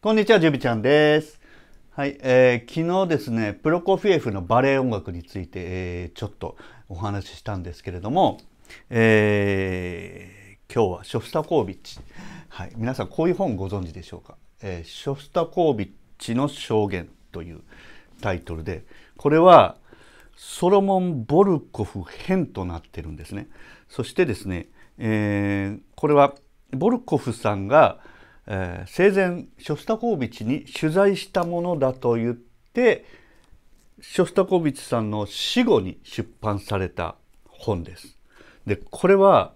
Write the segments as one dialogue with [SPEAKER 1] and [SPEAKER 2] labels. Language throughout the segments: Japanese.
[SPEAKER 1] こんにちは、ジュビちゃんです。はい、えー、昨日ですね、プロコフィエフのバレエ音楽について、えー、ちょっとお話ししたんですけれども、えー、今日はショフスタコービッチ。はい、皆さんこういう本ご存知でしょうか。えー、ショフスタコービッチの証言というタイトルで、これはソロモン・ボルコフ編となってるんですね。そしてですね、えー、これはボルコフさんが、えー、生前ショスタコービチに取材したものだと言ってショスタコービチさんの死後に出版された本です。でこれは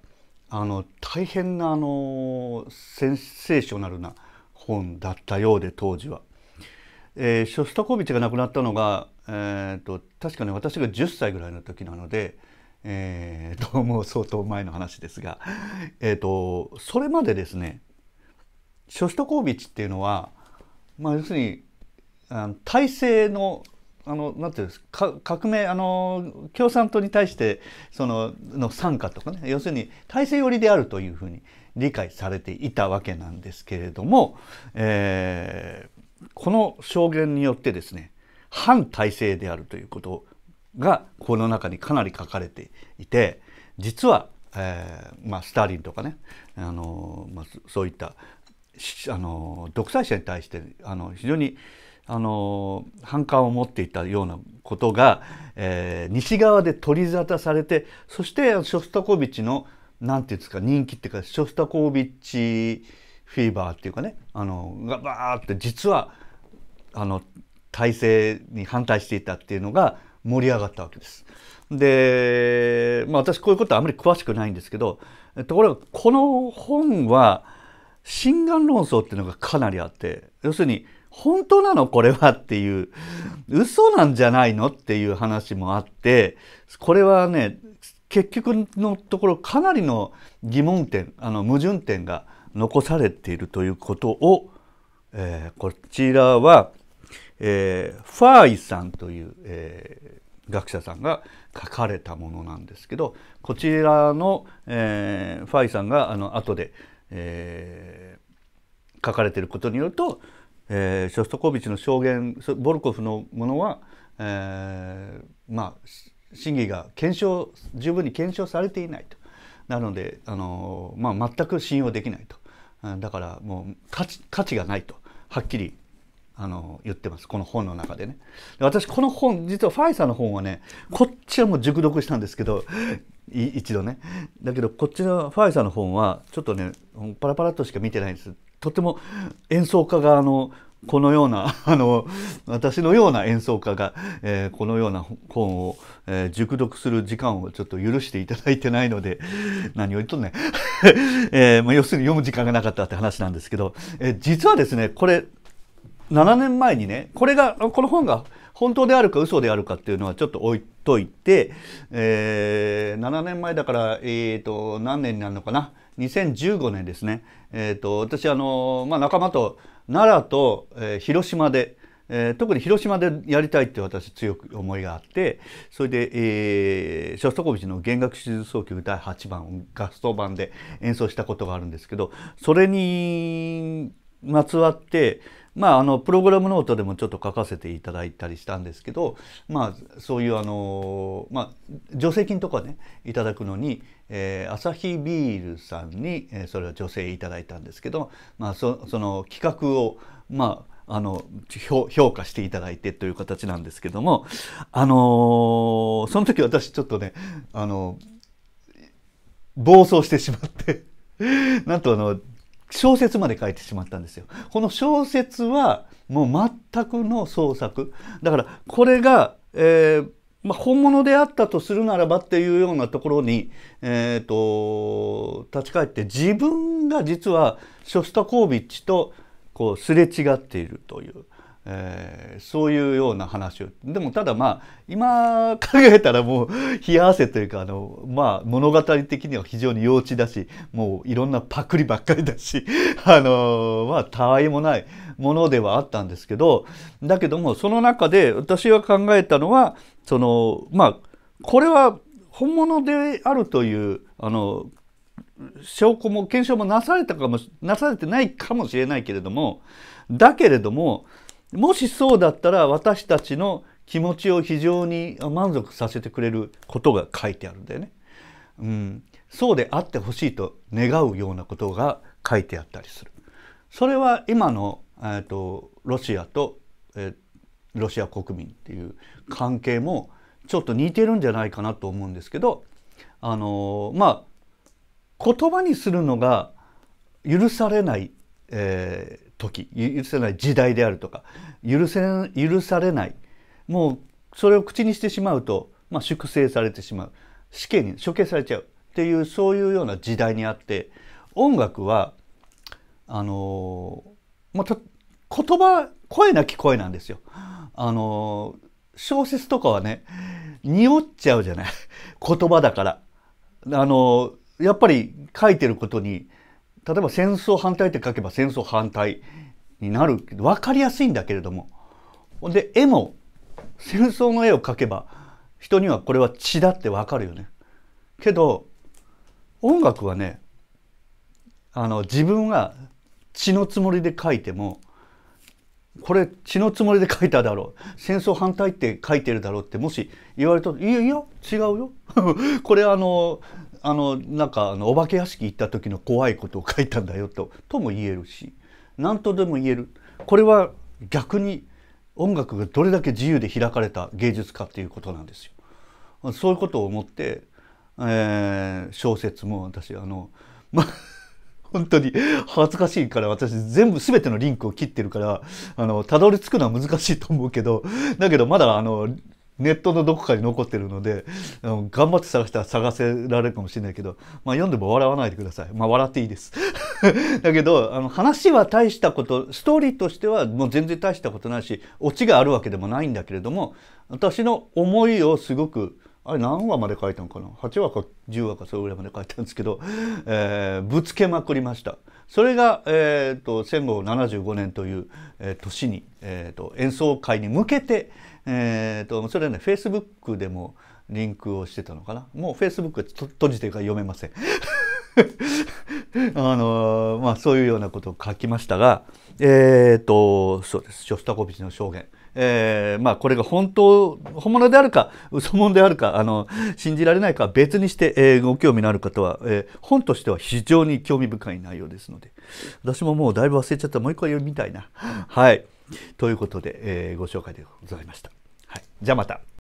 [SPEAKER 1] あの大変なあのセンセーショナルな本だったようで当時は。えー、ショスタコービチが亡くなったのが、えーと、確かね私が10歳ぐらいの時なので、えーと、もう相当前の話ですが、えーとそれまでですねショストコービッチっていうのは、まあ、要するにあの体制のあのなんていうんですか革命あの共産党に対してそのの参加とかね要するに体制寄りであるというふうに理解されていたわけなんですけれども、えー、この証言によってですね反体制であるということがこの中にかなり書かれていて実は、えーまあ、スターリンとかねあの、まあ、そういったあの独裁者に対してあの非常にあの反感を持っていたようなことが、えー、西側で取り沙汰されてそしてショスタコービッチのなんていうんですか人気っていうかショスタコービッチフィーバーっていうかねあのがバーって実はあの体制に反対していたっていうのが盛り上がったわけです。で、まあ、私こういうことはあまり詳しくないんですけどところがこの本は心眼論争っていうのがかなりあって要するに本当なのこれはっていう嘘なんじゃないのっていう話もあってこれはね結局のところかなりの疑問点あの矛盾点が残されているということを、えー、こちらは、えー、ファーイさんという、えー、学者さんが書かれたものなんですけどこちらの、えファーイさんがあの後で、えー書かれていることによると、えー、ショストコービッチの証言ボルコフのものは、えー、まあ審議が検証十分に検証されていないとなので、あのまあ、全く信用できないとだからもう価値価値がないとはっきりあの言ってますこの本の中でねで私この本実はファイサーの本はねこっちはもう熟読したんですけど一度ねだけどこっちのファイサーの本はちょっとねパラパラっとしか見てないんですとても演奏家があのこのような あの私のような演奏家が、えー、このような本を、えー、熟読する時間をちょっと許していただいてないので何を言っとんねん、えーまあ、要するに読む時間がなかったって話なんですけど、えー、実はですねこれ7年前にねこれがこの本が本当であるか嘘であるかっていうのはちょっと置いといて、えー、7年前だから、えーと、何年になるのかな2015年ですね、えーと、と私あの、まあ、仲間と奈良と、えー、広島で、えー、特に広島でやりたいって私強く思いがあってそれで、えー、ショストコビチの弦楽手術奏曲第8番ガスト版で演奏したことがあるんですけどそれにまつわってまあ、あのプログラムノートでもちょっと書かせていただいたりしたんですけど、まあ、そういうあの、まあ、助成金とかねいただくのに、えー、アサヒビールさんに、えー、それは助成いただいたんですけど、まあ、そその企画を、まあ、あの評価していただいてという形なんですけども、あのー、その時私ちょっとね、あのー、暴走してしまって なんとあの小説まで書いてしまったんですよ。この小説はもう全くの創作。だからこれが、えー、まあ、本物であったとするならばっていうようなところに、えーと、立ち返って自分が実はショスタコービッチとこうすれ違っているというえー、そういうような話をでもただまあ今考えたらもう冷や汗というかあの、まあ、物語的には非常に幼稚だしもういろんなパクリばっかりだし あのまあたわいもないものではあったんですけどだけどもその中で私が考えたのはそのまあこれは本物であるというあの証拠も検証もなされたかもなされてないかもしれないけれどもだけれどももしそうだったら私たちの気持ちを非常に満足させてくれることが書いてあるんだよね。うん、そうであってほしいと願うようなことが書いてあったりする。それは今の、えーと、ロシアと、えー、ロシア国民っていう関係もちょっと似てるんじゃないかなと思うんですけど、あのー、まあ言葉にするのが許されない、えー、時許せない時代であるとか許せ許されないもうそれを口にしてしまうと、まあ、粛清されてしまう死刑に処刑されちゃうっていうそういうような時代にあって音楽はあのまた言葉声なき声なんですよ。あの小説とかはね匂っちゃうじゃない 言葉だから。あのやっぱり書いてることに例えば戦争反対って書けば戦争反対になるけど、わかりやすいんだけれども。で、絵も、戦争の絵を描けば、人にはこれは血だってわかるよね。けど、音楽はね、あの、自分は血のつもりで書いても、これ血のつもりで書いただろう戦争反対って書いてるだろうってもし言われたら「いやいや違うよ これあのあのなんかあのお化け屋敷行った時の怖いことを書いたんだよととも言えるし何とでも言えるこれは逆に音楽がどれだけ自由で開かれた芸術家っていうことなんですよ。そういうことを思って、えー、小説も私あの、ま、あ本当に恥ずかしいから私全部全てのリンクを切ってるからあのたどり着くのは難しいと思うけどだけどまだあのネットのどこかに残ってるので、頑張って探したら探せられるかもしれないけど、まあ、読んでも笑わないでください。まあ、笑っていいです。だけどあの話は大したことストーリーとしてはもう全然大したことないしオチがあるわけでもないんだけれども私の思いをすごくあれ何話まで書いたのかな8話か10話かそれぐらいまで書いたんですけど、えー、ぶつけまくりましたそれが、えーと、戦後75年という、えー、年に、えーと演奏会に向けて、えーと、それはねフェイスブックでもリンクをしてたのかなもうフェイスブックは閉じてるから読めません あのまあ、そういうようなことを書きましたが、えーと、とそうですショスタコビチの証言、えーまあ、これが本当本物であるか嘘物であるかあの信じられないかは別にして、えー、ご興味のある方は、えー、本としては非常に興味深い内容ですので私ももうだいぶ忘れちゃったもう一回読みたいな。はいということで、えー、ご紹介でございました。はい、じゃあまた。